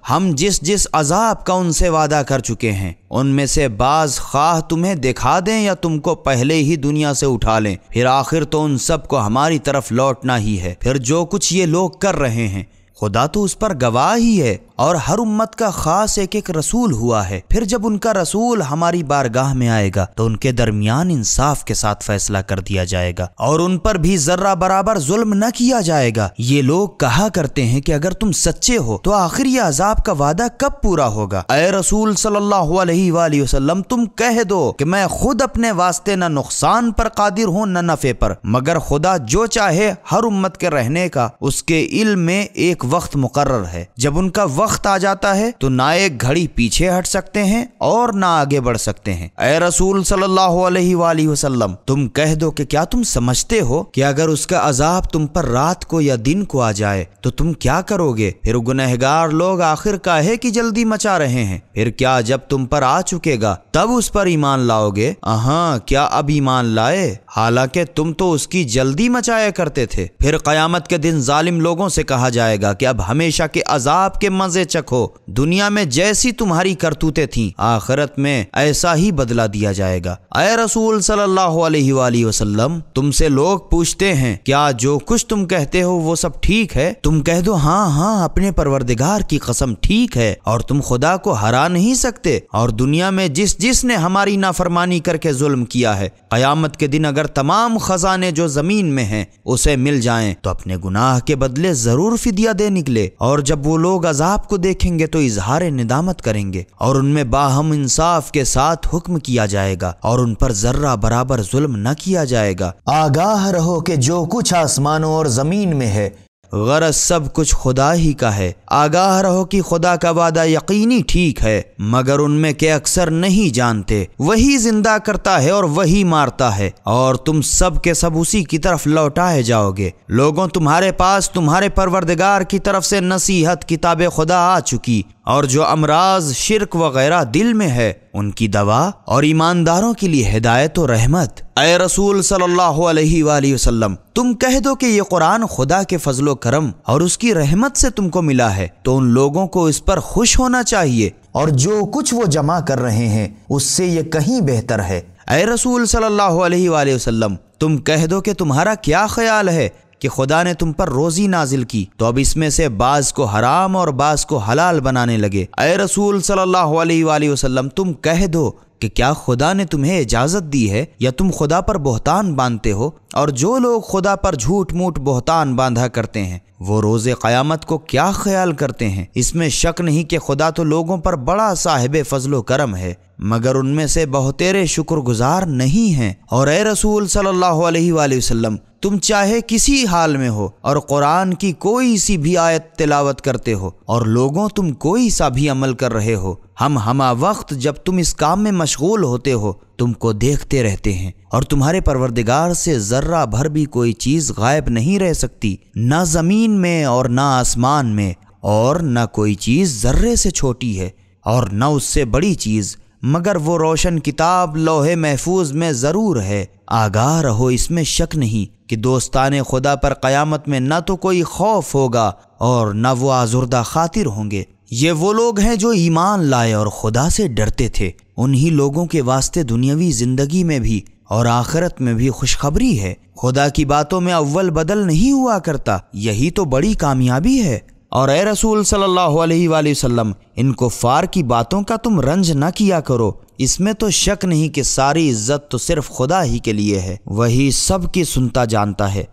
हम जिस जिस अजाब का उनसे वादा कर चुके हैं उनमें से बाज खाह तुम्हें दिखा दें या तुमको पहले ही दुनिया से उठा लें फिर आखिर तो उन सबको हमारी तरफ लौटना ही है फिर जो कुछ ये लोग कर रहे हैं खुदा तो उस पर गवाह ही है और हर उम्मत का खास एक एक रसूल हुआ है फिर जब उनका रसूल हमारी बारगाह में आएगा तो उनके दरमियान इंसाफ के साथ फैसला कर दिया जाएगा और उन पर भी जर्रा बराबर जुल्म न किया जाएगा ये लोग कहा करते हैं कि अगर तुम सच्चे हो तो आखिर ये अजाब का वादा कब पूरा होगा अय रसूल सल्लल्लाहु अलैहि वसल्लम तुम कह दो कि मैं खुद अपने वास्ते न नुकसान पर कादिर हूँ न नफे पर मगर खुदा जो चाहे हर उम्मत के रहने का उसके इल्म में एक वक्त मुकर्र है जब उनका वक्त आ जाता है तो ना एक घड़ी पीछे हट सकते हैं और ना आगे बढ़ सकते हैं ए रसूल सल्लल्लाहु अलैहि वसल्लम तुम कह दो कि क्या तुम समझते हो कि अगर उसका अजाब तुम पर रात को या दिन को आ जाए तो तुम क्या करोगे फिर गुनहगार लोग आखिर काहे की जल्दी मचा रहे हैं फिर क्या जब तुम पर आ चुकेगा तब उस पर ईमान लाओगे अहा क्या अब ईमान लाए हालांकि तुम तो उसकी जल्दी मचाया करते थे फिर कयामत के दिन जालिम लोगों से कहा जाएगा ताकि अब हमेशा के अजाब के मजे चखो दुनिया में जैसी तुम्हारी करतूतें थी आखिरत में ऐसा ही बदला दिया जाएगा अय रसूल सल्लल्लाहु अलैहि तुमसे लोग पूछते हैं क्या जो कुछ तुम कहते हो वो सब ठीक है तुम कह दो हाँ हाँ अपने परवरदिगार की कसम ठीक है और तुम खुदा को हरा नहीं सकते और दुनिया में जिस जिसने हमारी नाफरमानी करके जुल्म किया है कयामत के दिन अगर तमाम खजाने जो जमीन में हैं उसे मिल जाएं तो अपने गुनाह के बदले जरूर फिदिया देने निकले और जब वो लोग अजाब को देखेंगे तो इजहार निदामत करेंगे और उनमें बाहम इंसाफ के साथ हुक्म किया जाएगा और उन पर जर्रा बराबर जुल्म न किया जाएगा आगाह रहो कि जो कुछ आसमानों और जमीन में है गरज सब कुछ खुदा ही का है आगाह रहो कि खुदा का वादा यकीनी ठीक है मगर उनमें के अक्सर नहीं जानते वही जिंदा करता है और वही मारता है और तुम सब के सब उसी की तरफ लौटाए जाओगे लोगों तुम्हारे पास तुम्हारे परवरदगार की तरफ से नसीहत किताब खुदा आ चुकी और जो अमराज शिरक वगैरह दिल में है उनकी दवा और ईमानदारों के लिए हिदायत और रहमत अय रसूल सल्लल्लाहु अलैहि वसल्लम तुम कह दो कि ये कुरान खुदा के फजलो करम और उसकी रहमत से तुमको मिला है तो उन लोगों को इस पर खुश होना चाहिए और जो कुछ वो जमा कर रहे हैं उससे ये कहीं बेहतर है अय रसूल सल्लल्लाहु अलैहि वसल्लम तुम कह दो कि तुम्हारा क्या ख्याल है कि खुदा ने तुम पर रोजी नाजिल की तो अब इसमें से बाज को हराम और बाज को हलाल बनाने लगे अय रसूल सल्लल्लाहु अलैहि वसल्लम तुम कह दो कि क्या खुदा ने तुम्हें इजाज़त दी है या तुम खुदा पर बोहतान बांधते हो और जो लोग खुदा पर झूठ मूठ बोहतान बांधा करते हैं वो रोज़ क़यामत को क्या ख्याल करते हैं इसमें शक नहीं कि खुदा तो लोगों पर बड़ा साहिब फजलो करम है मगर उनमें से बहुतेरे शुक्रगुजार नहीं हैं और ए रसूल सल्लल्लाहु अलैहि वसल्लम तुम चाहे किसी हाल में हो और कुरान की कोई सी भी आयत तिलावत करते हो और लोगों तुम कोई सा भी अमल कर रहे हो हम हमा वक्त जब तुम इस काम में मशगूल होते हो तुमको देखते रहते हैं और तुम्हारे परवरदिगार से जर्रा भर भी कोई चीज गायब नहीं रह सकती ना जमीन में और ना आसमान में और न कोई चीज जर्रे से छोटी है और न उससे बड़ी चीज मगर वो रोशन किताब लोहे महफूज में ज़रूर है आगाह रहो इसमें शक नहीं कि दोस्तान खुदा पर क़यामत में न तो कोई खौफ होगा और न वो आजुर्दा खातिर होंगे ये वो लोग हैं जो ईमान लाए और खुदा से डरते थे उन्हीं लोगों के वास्ते दुनियावी ज़िंदगी में भी और आखिरत में भी खुशखबरी है खुदा की बातों में अव्वल बदल नहीं हुआ करता यही तो बड़ी कामयाबी है और ए रसूल सल्लल्लाहु अलैहि वसल्लम इन कुफ़ार की बातों का तुम रंज न किया करो इसमें तो शक नहीं कि सारी इज्जत तो सिर्फ खुदा ही के लिए है वही सब की सुनता जानता है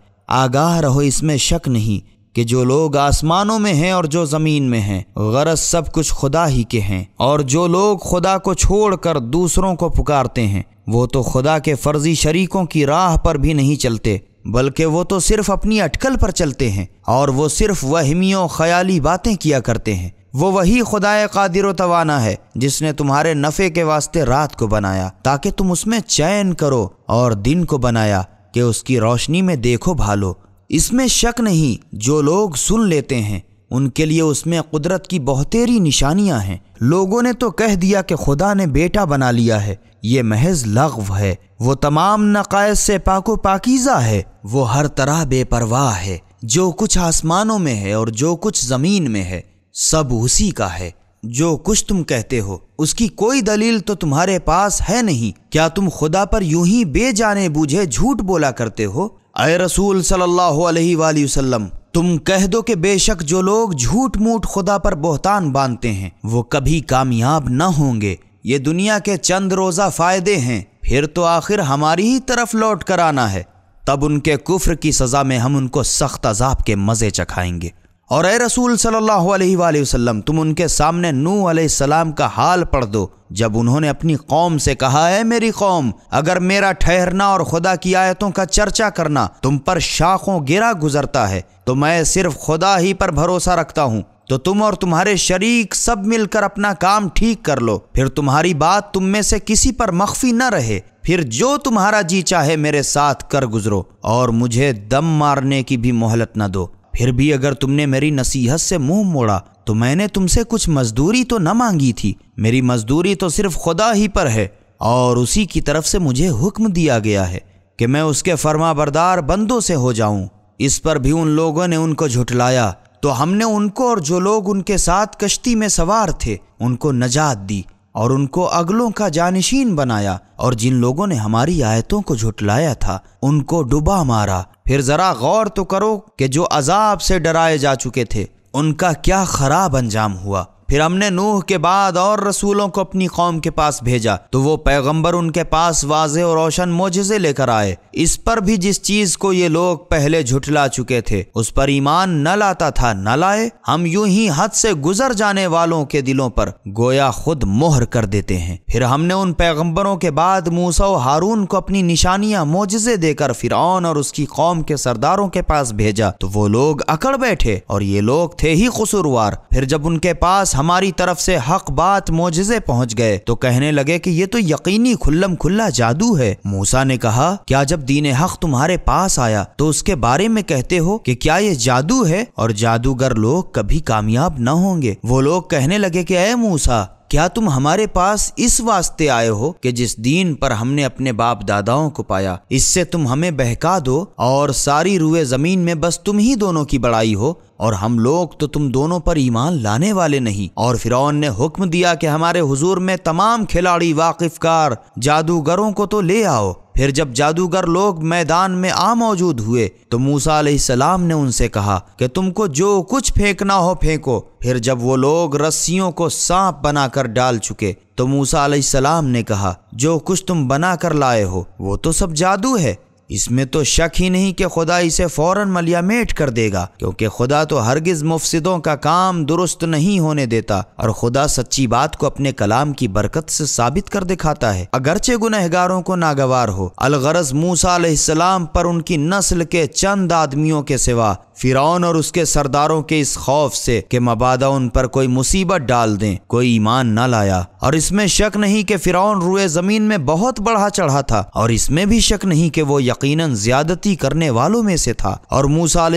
आगाह रहो इसमें शक नहीं कि जो लोग आसमानों में हैं और जो ज़मीन में हैं गरज सब कुछ खुदा ही के हैं और जो लोग खुदा को छोड़कर दूसरों को पुकारते हैं वो तो खुदा के फर्जी शरीकों की राह पर भी नहीं चलते बल्कि वो तो सिर्फ अपनी अटकल पर चलते हैं और वो सिर्फ वहमियों ख्याली बातें किया करते हैं वो वही खुदाए कादिर तवाना है जिसने तुम्हारे नफ़े के वास्ते रात को बनाया ताकि तुम उसमें चैन करो और दिन को बनाया कि उसकी रोशनी में देखो भालो इसमें शक नहीं जो लोग सुन लेते हैं उनके लिए उसमें कुदरत की बहुतेरी निशानियां हैं लोगों ने तो कह दिया कि खुदा ने बेटा बना लिया है ये महज लग्व है वो तमाम नकायद से पाको पाकिज़ा है वो हर तरह बेपरवाह है जो कुछ आसमानों में है और जो कुछ ज़मीन में है सब उसी का है जो कुछ तुम कहते हो उसकी कोई दलील तो तुम्हारे पास है नहीं क्या तुम खुदा पर यूं ही बेजाने बूझे झूठ बोला करते हो अय रसूल सल्लल्लाहु अलैहि वसल्लम तुम कह दो कि बेशक जो लोग झूठ मूठ खुदा पर बोहतान बांधते हैं वो कभी कामयाब न होंगे ये दुनिया के चंद रोज़ा फायदे हैं फिर तो आखिर हमारी ही तरफ लौट कर आना है तब उनके कुफ्र की सज़ा में हम उनको सख्त अजाब के मज़े चखाएंगे और ए रसूल सल्लल्लाहु अलैहि वसल्लम तुम उनके सामने नू सलाम का हाल पढ़ दो जब उन्होंने अपनी कौम से कहा है मेरी कौम अगर मेरा ठहरना और खुदा की आयतों का चर्चा करना तुम पर शाखों गिरा गुजरता है तो मैं सिर्फ खुदा ही पर भरोसा रखता हूँ तो तुम और तुम्हारे शरीक सब मिलकर अपना काम ठीक कर लो फिर तुम्हारी बात तुम में से किसी पर मख्फी न रहे फिर जो तुम्हारा जी चाहे मेरे साथ कर गुजरो और मुझे दम मारने की भी मोहलत न दो फिर भी अगर तुमने मेरी नसीहत से मुंह मोड़ा तो मैंने तुमसे कुछ मजदूरी तो न मांगी थी मेरी मजदूरी तो सिर्फ खुदा ही पर है और उसी की तरफ से मुझे हुक्म दिया गया है कि मैं उसके फर्मा बरदार बंदों से हो जाऊं इस पर भी उन लोगों ने उनको झुटलाया तो हमने उनको और जो लोग उनके साथ कश्ती में सवार थे उनको नजात दी और उनको अगलों का जानशीन बनाया और जिन लोगों ने हमारी आयतों को झुटलाया था उनको डुबा मारा फिर ज़रा गौर तो करो कि जो अजाब से डराए जा चुके थे उनका क्या खराब अंजाम हुआ फिर हमने नूह के बाद और रसूलों को अपनी कौम के पास भेजा तो वो पैगम्बर उनके पास वाजे और रोशन मोजे लेकर आए इस पर भी जिस चीज को ये लोग पहले झुठला चुके थे उस पर ईमान न लाता था न लाए हम यूं ही हद से गुजर जाने वालों के दिलों पर गोया खुद मोहर कर देते हैं फिर हमने उन पैगम्बरों के बाद मूसा हारून को अपनी निशानियां मोजे देकर फिर और उसकी कौम के सरदारों के पास भेजा तो वो लोग अकड़ बैठे और ये लोग थे ही कसूरवार फिर जब उनके पास हमारी तरफ से हक बात मोजे पहुंच गए तो कहने लगे कि ये तो यकीनी खुल्लम खुल्ला जादू है मूसा ने कहा क्या जब दीन हक तुम्हारे पास आया तो उसके बारे में कहते हो कि क्या ये जादू है और जादूगर लोग कभी कामयाब न होंगे वो लोग कहने लगे कि अय मूसा क्या तुम हमारे पास इस वास्ते आए हो कि जिस दीन पर हमने अपने बाप दादाओं को पाया इससे तुम हमें बहका दो और सारी रुए जमीन में बस तुम ही दोनों की बड़ाई हो और हम लोग तो तुम दोनों पर ईमान लाने वाले नहीं और फिर ने हुक्म दिया कि हमारे हुजूर में तमाम खिलाड़ी वाकिफकार जादूगरों को तो ले आओ फिर जब जादूगर लोग मैदान में आ मौजूद हुए तो मूसा सलाम ने उनसे कहा कि तुमको जो कुछ फेंकना हो फेंको फिर जब वो लोग रस्सियों को सांप बनाकर डाल चुके तो मूसा सलाम ने कहा जो कुछ तुम बना कर लाए हो वो तो सब जादू है इसमें तो शक ही नहीं कि खुदा इसे मलिया मलियामेट कर देगा क्योंकि खुदा तो हरगिज़ मुफसदों का काम दुरुस्त नहीं होने देता और खुदा सच्ची बात को अपने कलाम की बरकत से साबित कर दिखाता है अगरचे गुनहगारों को नागवार हो अलगरज मूसम पर उनकी नस्ल के चंद आदमियों के सिवा फिरौन और उसके सरदारों के इस खौफ से कि मबादा उन पर कोई मुसीबत डाल दें कोई ईमान न लाया और इसमें शक नहीं कि फिरौन रुए जमीन में बहुत बढ़ा चढ़ा था और इसमें भी शक नहीं कि वो यकीनन ज्यादती करने वालों में से था और मूसा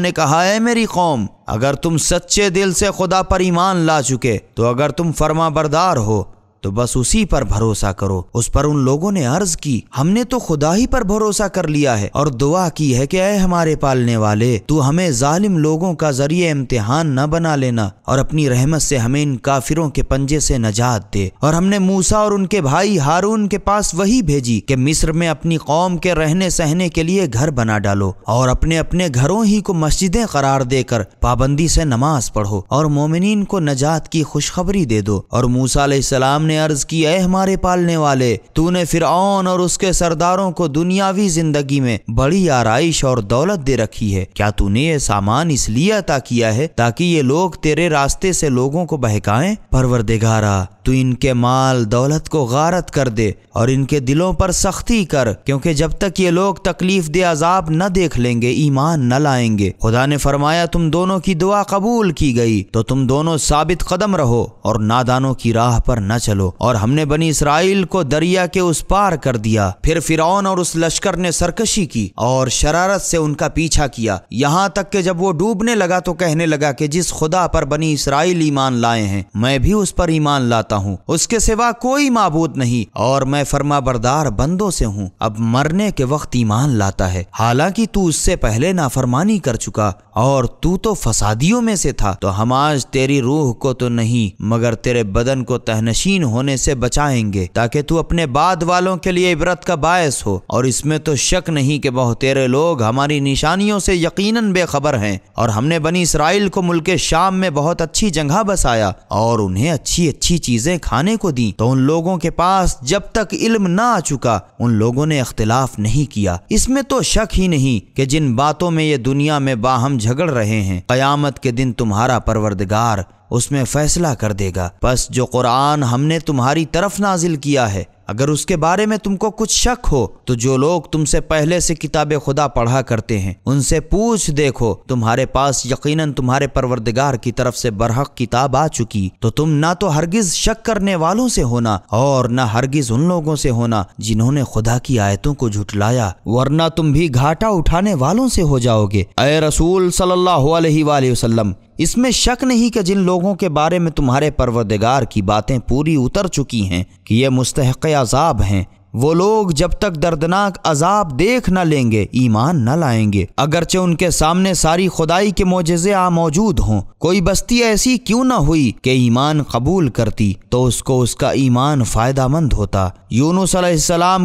ने कहा है मेरी कौम अगर तुम सच्चे दिल से खुदा पर ईमान ला चुके तो अगर तुम फर्मा बरदार हो तो बस उसी पर भरोसा करो उस पर उन लोगों ने अर्ज की हमने तो खुदा ही पर भरोसा कर लिया है और दुआ की है कि अय हमारे पालने वाले तू हमें जालिम लोगों का जरिए इम्तिहान न बना लेना और अपनी रहमत से हमें इन काफिरों के पंजे से नजात दे और हमने मूसा और उनके भाई हारून के पास वही भेजी कि मिस्र में अपनी कौम के रहने सहने के लिए घर बना डालो और अपने अपने घरों ही को मस्जिदें करार देकर पाबंदी से नमाज पढ़ो और मोमिन को नजात की खुशखबरी दे दो और मूसा सलाम ने अर्ज किया हमारे पालने वाले तूने फिर और उसके सरदारों को दुनियावी जिंदगी में बड़ी आरइश और दौलत दे रखी है क्या तूने ये सामान इसलिए अता किया है ताकि ये लोग तेरे रास्ते से लोगों को बहकाएं परवरदेगारा तू तो इनके माल दौलत को गारत कर दे और इनके दिलों पर सख्ती कर क्योंकि जब तक ये लोग तकलीफ दे अजाब न देख लेंगे ईमान न लाएंगे खुदा ने फरमाया तुम दोनों की दुआ कबूल की गई तो तुम दोनों साबित कदम रहो और नादानों की राह पर न चलो और हमने बनी इसराइल को दरिया के उस पार कर दिया फिर फिरौन और उस लश्कर ने सरकशी की और शरारत से उनका पीछा किया यहाँ तक के जब वो डूबने लगा तो कहने लगा कि जिस खुदा पर बनी इसराइल ईमान लाए हैं मैं भी उस पर ईमान लाता हूँ हूँ उसके सिवा कोई मबूद नहीं और मैं फर्मा बरदार बंदों से हूँ अब मरने के वक्त ईमान लाता है हालांकि तू उससे पहले नाफरमानी कर चुका और तू तो फसादियों में से था तो हम आज तेरी रूह को तो नहीं मगर तेरे बदन को तहनशीन होने से बचाएंगे ताकि तू अपने बाद वालों के लिए इबरत का बायस हो और इसमें तो शक नहीं कि बहुत तेरे लोग हमारी निशानियों से यकीनन बेखबर हैं और हमने बनी इसराइल को मुल्क शाम में बहुत अच्छी जगह बसाया और उन्हें अच्छी अच्छी चीजें खाने को दी तो उन लोगों के पास जब तक इल्म ना आ चुका उन लोगों ने अख्तिलाफ नहीं किया इसमें तो शक ही नहीं कि जिन बातों में ये दुनिया में बाहम झगड़ रहे हैं कयामत के दिन तुम्हारा परवरदगार उसमें फैसला कर देगा बस जो कुरान हमने तुम्हारी तरफ नाजिल किया है अगर उसके बारे में तुमको कुछ शक हो तो जो लोग तुमसे पहले से किताब खुदा पढ़ा करते हैं उनसे पूछ देखो तुम्हारे पास यकीनन तुम्हारे परवरदिगार की तरफ से बरहक किताब आ चुकी तो तुम ना तो हरगिज शक करने वालों से होना और ना हरगिज उन लोगों से होना जिन्होंने खुदा की आयतों को झुटलाया वरना तुम भी घाटा उठाने वालों से हो जाओगे अय रसूल सल्लल्लाहु अलैहि वसल्लम इसमें शक नहीं कि जिन लोगों के बारे में तुम्हारे परवरदिगार की बातें पूरी उतर चुकी हैं कि ये मुस्तक अजाब हैं वो लोग जब तक दर्दनाक अजाब देख न लेंगे ईमान न लाएंगे अगरचे उनके सामने सारी खुदाई के मोजे आ मौजूद हों कोई बस्ती ऐसी क्यों न हुई कि ईमान कबूल करती तो उसको उसका ईमान फायदा मंद होता यूनुस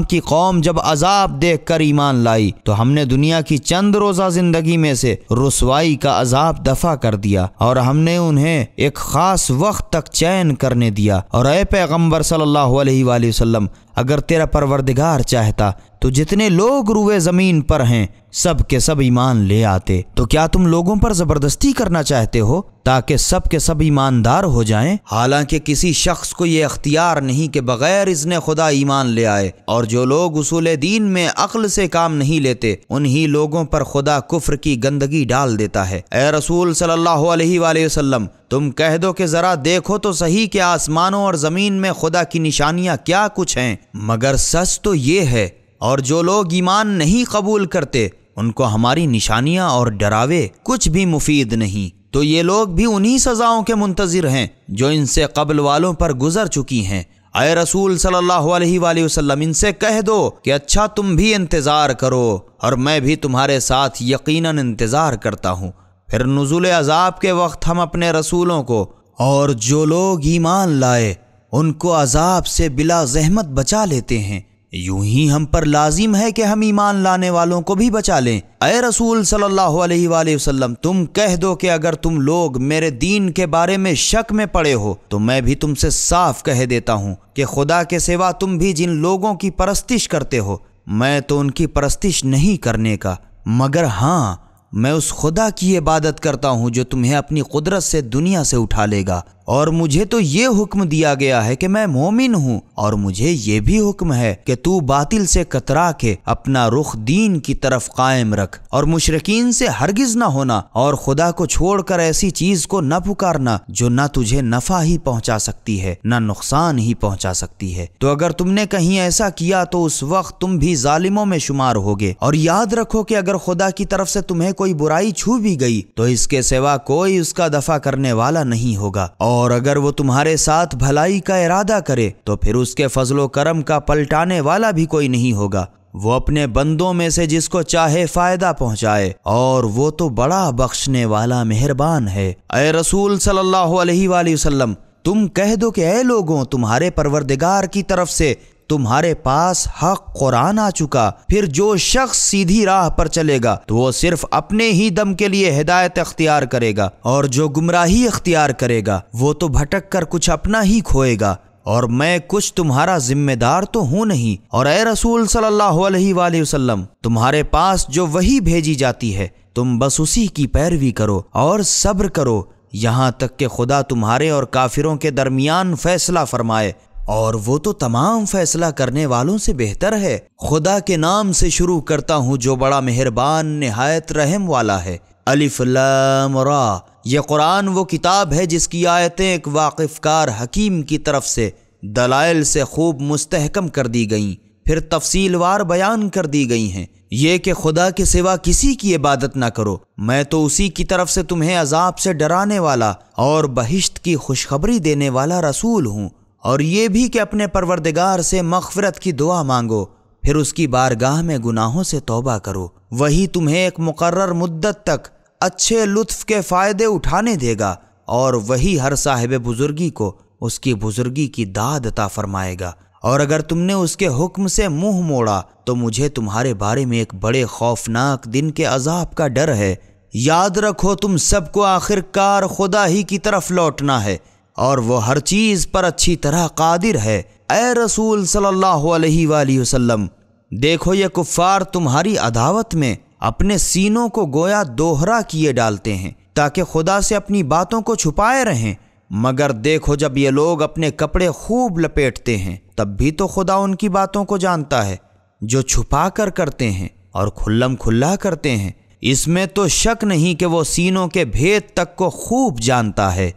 की कौम जब अजाब देख कर ईमान लाई तो हमने दुनिया की चंद रोजा जिंदगी में से रसवाई का अजाब दफा कर दिया और हमने उन्हें एक खास वक्त तक चैन करने दिया और ए पैगम्बर सल्लल्लाहु अलैहि वसल्लम अगर तेरा परवरदिगार चाहता तो जितने लोग रुए जमीन पर हैं सब के सब ईमान ले आते तो क्या तुम लोगों पर जबरदस्ती करना चाहते हो ताकि सब के सब ईमानदार हो जाएं? हालांकि किसी शख्स को ये अख्तियार नहीं के बगैर इसने खुदा ईमान ले आए और जो लोग उसूल दीन में अक्ल से काम नहीं लेते उन्हीं लोगों पर खुदा कुफ्र की गंदगी डाल देता है ए रसूल सल्लाम तुम कह दो कि जरा देखो तो सही के आसमानों और जमीन में खुदा की निशानियां क्या कुछ हैं मगर सच तो ये है और जो लोग ईमान नहीं कबूल करते उनको हमारी निशानियाँ और डरावे कुछ भी मुफीद नहीं तो ये लोग भी उन्हीं सजाओं के मुंतजर हैं जो इनसे कबल वालों पर गुजर चुकी हैं अय रसूल सल्लल्लाहु अलैहि वसल्लम इनसे कह दो कि अच्छा तुम भी इंतज़ार करो और मैं भी तुम्हारे साथ यकीनन इंतज़ार करता हूँ फिर नज़ुल अजाब के वक्त हम अपने रसूलों को और जो लोग ईमान लाए उनको अजाब से बिला जहमत बचा लेते हैं यूं ही हम पर लाजिम है कि हम ईमान लाने वालों को भी बचा लें अय रसूल सल्लल्लाहु अलैहि वसल्लम तुम कह दो कि अगर तुम लोग मेरे दीन के बारे में शक में पड़े हो तो मैं भी तुमसे साफ कह देता हूँ कि खुदा के सिवा तुम भी जिन लोगों की परस्तिश करते हो मैं तो उनकी परस्तिश नहीं करने का मगर हाँ मैं उस खुदा की इबादत करता हूँ जो तुम्हें अपनी कुदरत से दुनिया से उठा लेगा और मुझे तो ये हुक्म दिया गया है कि मैं मोमिन हूँ और मुझे ये भी हुक्म है कि तू बातिल से कतरा के अपना रुख दीन की तरफ कायम रख और मुशरकिन से हरगिज ना होना और खुदा को छोड़कर ऐसी चीज को न पुकारना जो न तुझे नफा ही पहुँचा सकती है न नुकसान ही पहुँचा सकती है तो अगर तुमने कहीं ऐसा किया तो उस वक्त तुम भी जालिमों में शुमार होगे और याद रखो कि अगर खुदा की तरफ से तुम्हें कोई कोई बुराई छू भी गई तो इसके सिवा कोई उसका दफा करने वाला नहीं होगा और अगर वो तुम्हारे साथ भलाई का इरादा करे तो फिर उसके फजलो करम का पलटाने वाला भी कोई नहीं होगा वो अपने बंदों में से जिसको चाहे फायदा पहुंचाए और वो तो बड़ा बख्शने वाला मेहरबान है अय रसूल सल्लल्लाहु अलैहि वसल्लम तुम कह दो कि ऐ लोगों तुम्हारे परवरदिगार की तरफ से तुम्हारे पास हक कुरान आ चुका फिर जो शख्स सीधी राह पर चलेगा तो वो सिर्फ अपने ही दम के लिए हिदायत अख्तियार करेगा और जो गुमराही अख्तियार करेगा वो तो भटक कर कुछ अपना ही खोएगा और मैं कुछ तुम्हारा जिम्मेदार तो हूँ नहीं और ए रसूल सल्लल्लाहु अलैहि वसल्लम तुम्हारे पास जो वही भेजी जाती है तुम बस उसी की पैरवी करो और सब्र करो यहाँ तक कि खुदा तुम्हारे और काफिरों के दरमियान फैसला फरमाए और वो तो तमाम फैसला करने वालों से बेहतर है खुदा के नाम से शुरू करता हूँ जो बड़ा मेहरबान नहायत रहम वाला है अलिफ्लामरा ये कुरान वो किताब है जिसकी आयतें एक वाकिफ़कार हकीम की तरफ से दलाइल से खूब मुस्तहकम कर दी गई फिर तफसीलवार बयान कर दी गई हैं ये कि खुदा के सिवा किसी की इबादत ना करो मैं तो उसी की तरफ से तुम्हें अजाब से डराने वाला और बहिश्त की खुशखबरी देने वाला रसूल हूँ और ये भी कि अपने परवरदिगार से मगफरत की दुआ मांगो फिर उसकी बारगाह में गुनाहों से तौबा करो वही तुम्हें एक मुकर्र मुद्दत तक अच्छे लुत्फ के फ़ायदे उठाने देगा और वही हर साहिब बुजुर्गी को उसकी बुजुर्गी की दाद अता फरमाएगा और अगर तुमने उसके हुक्म से मुंह मोड़ा तो मुझे तुम्हारे बारे में एक बड़े खौफनाक दिन के अजाब का डर है याद रखो तुम सबको आखिरकार खुदा ही की तरफ लौटना है और वो हर चीज़ पर अच्छी तरह कादिर है ए रसूल सल्लल्लाहु अलैहि वसल्लम देखो ये कुफ़ार तुम्हारी अदावत में अपने सीनों को गोया दोहरा किए डालते हैं ताकि खुदा से अपनी बातों को छुपाए रहें मगर देखो जब ये लोग अपने कपड़े खूब लपेटते हैं तब भी तो खुदा उनकी बातों को जानता है जो छुपा कर करते हैं और खुल्लम खुल्ला करते हैं इसमें तो शक नहीं कि वो सीनों के भेद तक को खूब जानता है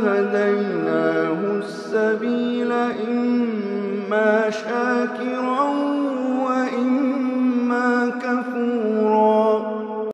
هديناه السبيل إما شاكرا